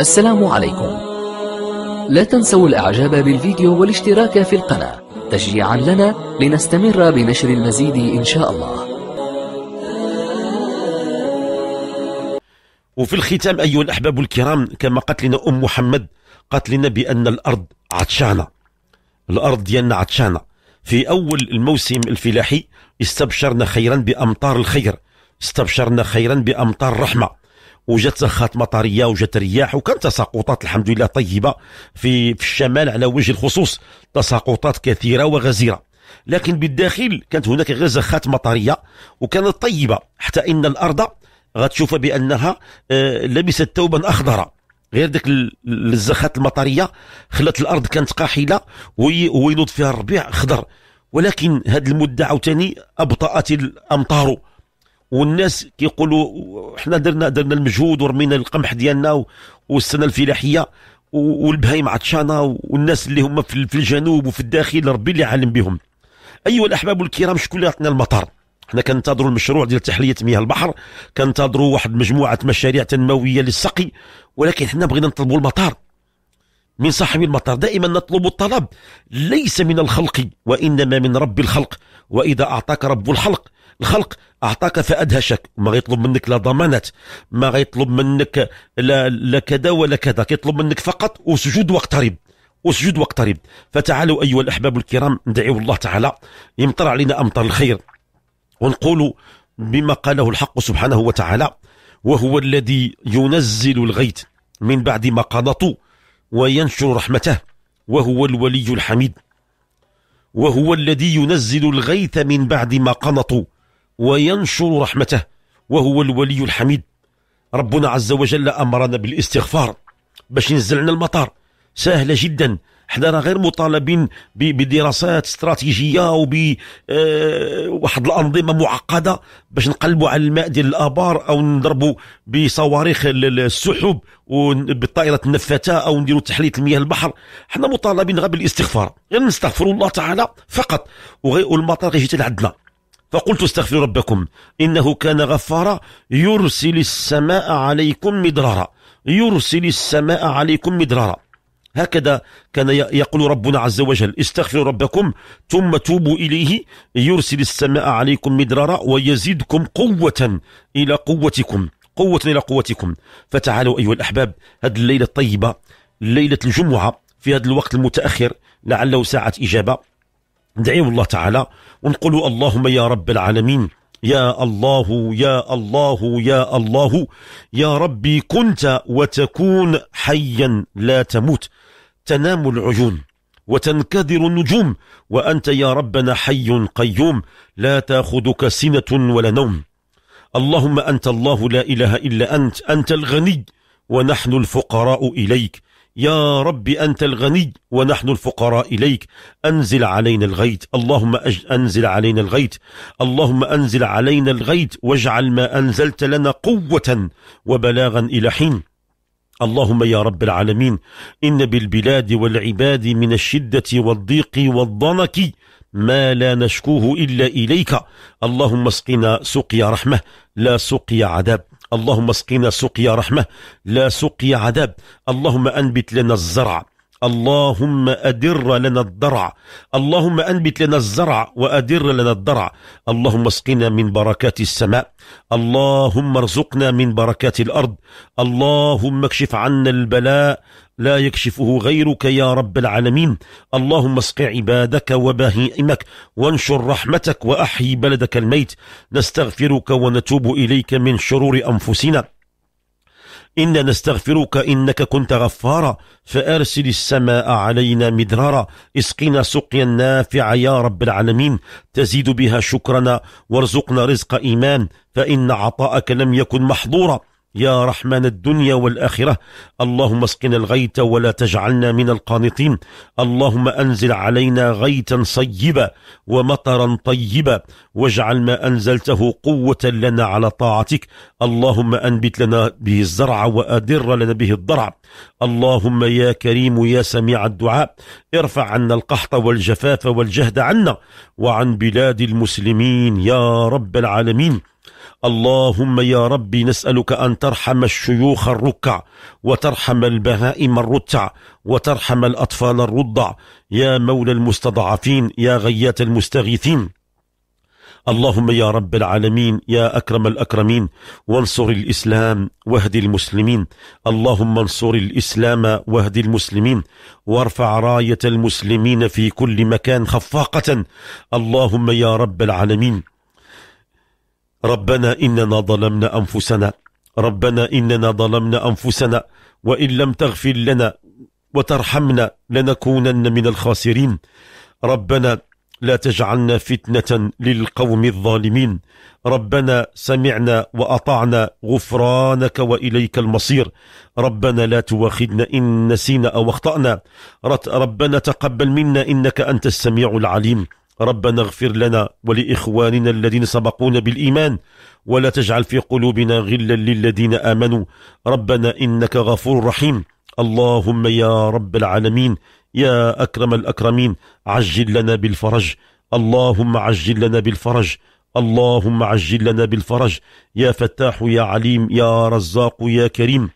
السلام عليكم لا تنسوا الاعجاب بالفيديو والاشتراك في القناة تشجيعا لنا لنستمر بنشر المزيد ان شاء الله وفي الختام أيها الأحباب الكرام كما قالت لنا أم محمد قالت لنا بأن الأرض عطشانة الأرض ديالنا عطشانة في أول الموسم الفلاحي استبشرنا خيرا بأمطار الخير استبشرنا خيرا بأمطار الرحمة وجات زخات مطريه وجات رياح وكان تساقطات الحمد لله طيبه في في الشمال على وجه الخصوص تساقطات كثيره وغزيره لكن بالداخل كانت هناك غير زخات مطريه وكانت طيبه حتى ان الارض غتشوف بانها آه، لبست ثوبا اخضر غير ديك الزخات المطريه خلات الارض كانت قاحله وينوض فيها الربيع اخضر ولكن هذه المده عاوتاني ابطات الامطار والناس كيقولوا حنا درنا درنا المجهود ورمينا القمح ديالنا والسنه الفلاحيه والبهايم عطشانه والناس اللي هما في الجنوب وفي الداخل ربي اللي عالم بهم ايها الاحباب الكرام شكون اللي عطنا المطر حنا كنتظروا المشروع ديال تحليه مياه البحر كنتظروا واحد مجموعه مشاريع تنمويه للسقي ولكن حنا بغينا نطلبوا المطر من صاحب المطر دائما نطلب الطلب ليس من الخلق وانما من رب الخلق واذا اعطاك رب الخلق الخلق اعطاك فادهشك ما غيطلب منك لا ضمانات ما غيطلب منك لا, لا كذا ولا كذا كيطلب منك فقط وسجود واقترب وسجود واقترب فتعالوا ايها الاحباب الكرام ندعو الله تعالى يمطر علينا امطار الخير ونقول بما قاله الحق سبحانه وتعالى وهو الذي ينزل الغيث من بعد ما قنطوا وينشر رحمته وهو الولي الحميد وهو الذي ينزل الغيث من بعد ما قنطوا وينشر رحمته وهو الولي الحميد ربنا عز وجل أمرنا بالاستغفار باش ينزلنا المطار سهلة جدا حنا راه غير مطالبين بدراسات استراتيجيه وب آه، واحد الانظمه معقده باش نقلبوا على الماء ديال الابار او نضربوا بصواريخ السحب وبالطائره النفاثه او نديروا تحليه المياه البحر حنا مطالبين غير بالاستغفار غير نستغفر الله تعالى فقط والمطر غيجي عندنا فقلت استغفروا ربكم إنه كان غفارا يرسل السماء عليكم مدرارا يرسل السماء عليكم مدرارا هكذا كان يقول ربنا عز وجل استغفروا ربكم ثم توبوا إليه يرسل السماء عليكم مدرارا ويزيدكم قوة إلى قوتكم قوة إلى قوتكم فتعالوا أيها الأحباب هذه الليلة الطيبة ليلة الجمعة في هذا الوقت المتأخر لعله ساعة إجابة ندعيو الله تعالى ونقولوا اللهم يا رب العالمين يا الله يا الله يا الله يا ربي كنت وتكون حيا لا تموت تنام العيون وتنكدر النجوم وأنت يا ربنا حي قيوم لا تأخذك سنة ولا نوم اللهم أنت الله لا إله إلا أنت أنت الغني ونحن الفقراء إليك يا رب أنت الغني ونحن الفقراء إليك أنزل علينا الغيث اللهم أنزل علينا الغيث اللهم أنزل علينا الغيث واجعل ما أنزلت لنا قوة وبلاغا إلى حين اللهم يا رب العالمين إن بالبلاد والعباد من الشدة والضيق والضنك ما لا نشكوه إلا إليك اللهم اسقنا سقيا رحمة لا سقيا عذاب اللهم اسقنا سقيا رحمة لا سقيا عذاب اللهم أنبت لنا الزرع اللهم أدر لنا الضرع اللهم أنبت لنا الزرع وأدر لنا الضرع اللهم اسقنا من بركات السماء اللهم ارزقنا من بركات الأرض اللهم اكشف عنا البلاء لا يكشفه غيرك يا رب العالمين اللهم اسق عبادك وبهيمك وانشر رحمتك وأحيي بلدك الميت نستغفرك ونتوب إليك من شرور أنفسنا إنا نستغفرك إنك كنت غفارا فأرسل السماء علينا مدرارا اسقنا سقيا نافعا يا رب العالمين تزيد بها شكرنا وارزقنا رزق إيمان فإن عطاءك لم يكن محظورا يا رحمن الدنيا والآخرة اللهم اسقنا الغيث ولا تجعلنا من القانطين اللهم أنزل علينا غيثا صيبا ومطرا طيبا واجعل ما أنزلته قوة لنا على طاعتك اللهم أنبت لنا به الزرع وأدر لنا به الضرع اللهم يا كريم يا سميع الدعاء ارفع عنا القحط والجفاف والجهد عنا وعن بلاد المسلمين يا رب العالمين اللهم يا ربي نسألك أن ترحم الشيوخ الركع وترحم البهائم الرتع وترحم الأطفال الرضع يا مولى المستضعفين يا غيات المستغيثين اللهم يا رب العالمين يا أكرم الأكرمين وانصر الإسلام واهد المسلمين اللهم انصر الإسلام واهد المسلمين وارفع راية المسلمين في كل مكان خفاقة اللهم يا رب العالمين ربنا إننا ظلمنا أنفسنا ربنا إننا ظلمنا أنفسنا وإن لم تغفر لنا وترحمنا لنكونن من الخاسرين ربنا لا تجعلنا فتنة للقوم الظالمين ربنا سمعنا وأطعنا غفرانك وإليك المصير ربنا لا تواخذنا إن نسينا أو أخطأنا ربنا تقبل منا إنك أنت السميع العليم ربنا اغفر لنا ولإخواننا الذين سبقونا بالإيمان ولا تجعل في قلوبنا غلا للذين آمنوا ربنا إنك غفور رحيم اللهم يا رب العالمين يا أكرم الأكرمين عجل لنا بالفرج اللهم عجل لنا بالفرج اللهم عجل لنا بالفرج يا فتاح يا عليم يا رزاق يا كريم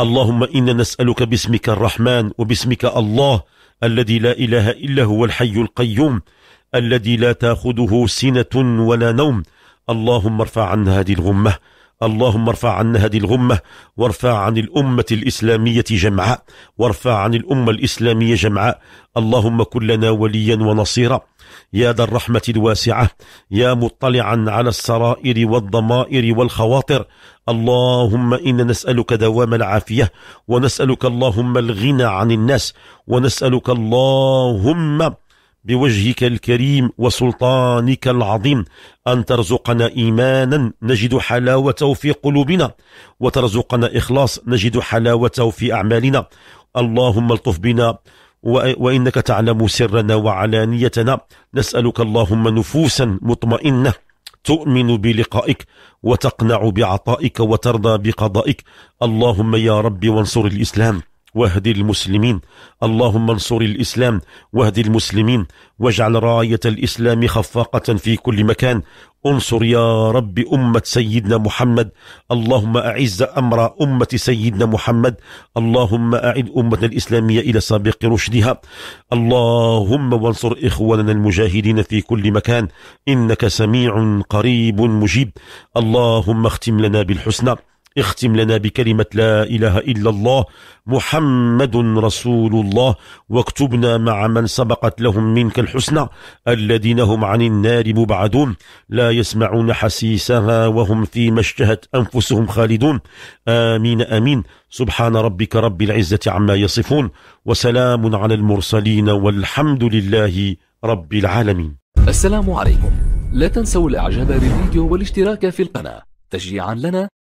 اللهم إنا نسألك باسمك الرحمن وباسمك الله الذي لا إله إلا هو الحي القيوم الذي لا تاخذه سنة ولا نوم اللهم ارفع عن هذه الغمة اللهم ارفع عنا هذه الغمة وارفع عن الأمة الإسلامية جمعاء وارفع عن الأمة الإسلامية جمعاء اللهم كن لنا وليا ونصيرا يا ذا الرحمة الواسعة يا مطلعا على السرائر والضمائر والخواطر اللهم إنا نسألك دوام العافية ونسألك اللهم الغنى عن الناس ونسألك اللهم بوجهك الكريم وسلطانك العظيم أن ترزقنا إيمانا نجد حلاوته في قلوبنا وترزقنا إخلاص نجد حلاوته في أعمالنا اللهم الطف بنا وإنك تعلم سرنا وعلانيتنا نسألك اللهم نفوسا مطمئنة تؤمن بلقائك وتقنع بعطائك وترضى بقضائك اللهم يا رب وانصر الإسلام واهد المسلمين اللهم انصر الإسلام واهد المسلمين واجعل راية الإسلام خفاقة في كل مكان انصر يا رب أمة سيدنا محمد اللهم أعز أمر أمة سيدنا محمد اللهم أعد أمتنا الإسلامية إلى سابق رشدها اللهم وانصر إخواننا المجاهدين في كل مكان إنك سميع قريب مجيب اللهم اختم لنا بالحسنى اختم لنا بكلمة لا إله إلا الله محمد رسول الله واكتبنا مع من سبقت لهم منك الحسنى الذين هم عن النار مبعدون لا يسمعون حسيسها وهم فيما اشتهت أنفسهم خالدون آمين آمين سبحان ربك رب العزة عما يصفون وسلام على المرسلين والحمد لله رب العالمين السلام عليكم لا تنسوا الإعجاب بالفيديو والاشتراك في القناة تشجيعا لنا